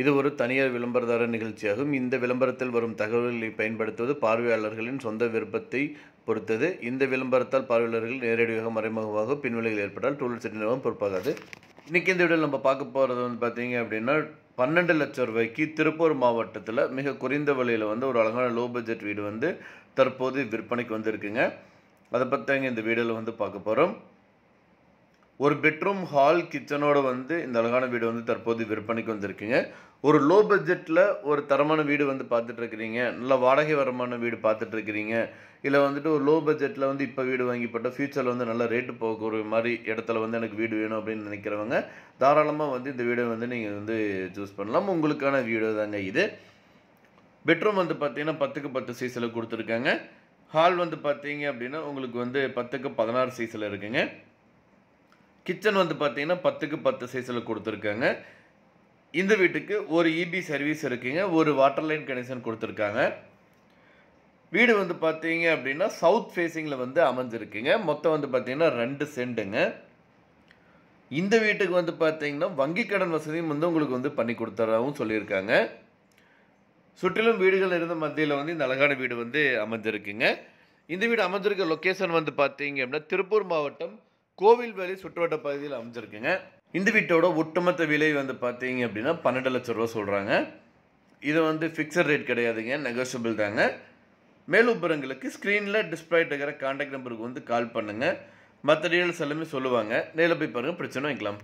இது ஒரு தனியார் விளம்பரதார நிகழ்ச்சியாகும் இந்த விளம்பரத்தில் வரும் தகவல்களை பயன்படுத்துவது பார்வையாளர்களின் சொந்த விருப்பத்தை பொறுத்தது இந்த விளம்பரத்தால் பார்வையாளர்கள் நேரடியாக மறைமுகமாக பின்விளைகள் ஏற்பட்டால் டூல் செட் நிறுவனம் பொறுப்பாகாது இன்றைக்கி இந்த வீடியோவில் நம்ம பார்க்க போகிறது வந்து பார்த்தீங்க அப்படின்னா பன்னெண்டு லட்சம் ரூபாய்க்கு திருப்பூர் மாவட்டத்தில் மிக குறைந்த விலையில் வந்து ஒரு அழகான லோ பட்ஜெட் வீடு வந்து தற்போது விற்பனைக்கு வந்திருக்குங்க அதை பற்றி இந்த வீடியோவில் வந்து பார்க்க போகிறோம் ஒரு பெட்ரூம் ஹால் கிச்சனோட வந்து இந்த அழகான வீடு வந்து தற்போது விற்பனைக்கு வந்திருக்குங்க ஒரு லோ பட்ஜெட்டில் ஒரு தரமான வீடு வந்து பார்த்துட்ருக்குறீங்க நல்ல வாடகை வரமான வீடு பார்த்துட்ருக்குறீங்க இல்லை வந்துட்டு ஒரு லோ பட்ஜெட்டில் வந்து இப்போ வீடு வாங்கிப்பட்ட ஃப்யூச்சரில் வந்து நல்ல ரேட்டு போகிற மாதிரி இடத்துல வந்து எனக்கு வீடு வேணும் அப்படின்னு நினைக்கிறவங்க தாராளமாக வந்து இந்த வீடை வந்து நீங்கள் வந்து சூஸ் பண்ணலாம் உங்களுக்கான வீடு தாங்க இது பெட்ரூம் வந்து பார்த்தீங்கன்னா பத்துக்கு பத்து சீசில் கொடுத்துருக்காங்க ஹால் வந்து பார்த்தீங்க அப்படின்னா உங்களுக்கு வந்து பத்துக்கு பதினாறு சீசில் இருக்குங்க கிச்சன் வந்து பார்த்தீங்கன்னா பத்துக்கு பத்து சைஸில் கொடுத்துருக்காங்க இந்த வீட்டுக்கு ஒரு இபி e சர்வீஸ் இருக்குங்க ஒரு வாட்டர் லைன் கனெக்ஷன் கொடுத்துருக்காங்க வீடு வந்து பார்த்தீங்க அப்படின்னா சவுத் ஃபேஸிங்கில் வந்து அமைஞ்சிருக்குங்க மொத்தம் வந்து பார்த்தீங்கன்னா ரெண்டு செண்டுங்க இந்த வீட்டுக்கு வந்து பார்த்தீங்கன்னா வங்கி கடன் வசதியும் வந்து உங்களுக்கு வந்து பண்ணி கொடுத்துறதாகவும் சொல்லியிருக்காங்க சுற்றிலும் வீடுகள் இருந்த மத்தியில் வந்து இந்த அழகான வீடு வந்து அமைஞ்சிருக்குங்க இந்த வீடு அமைஞ்சிருக்க லொக்கேஷன் வந்து பார்த்தீங்க அப்படின்னா திருப்பூர் மாவட்டம் கோவில் வேலை சுற்றுவட்ட பகுதியில் அமைஞ்சிருக்குங்க இந்த வீட்டோட ஒட்டுமொத்த விலை வந்து பார்த்தீங்க அப்படின்னா பன்னெண்டு லட்ச ரூபா சொல்கிறாங்க இது வந்து ஃபிக்ஸட் ரேட் கிடையாதுங்க நெகோஷியபிள் தாங்க மேலுப்புறங்களுக்கு ஸ்க்ரீனில் டிஸ்பிளேட் இருக்கிற கான்டாக்ட் நம்பருக்கு வந்து கால் பண்ணுங்கள் மற்ற டீடைல்ஸ் எல்லாமே சொல்லுவாங்க நேரில் போய் பாருங்கள் பிரச்சனை வைக்கலாம்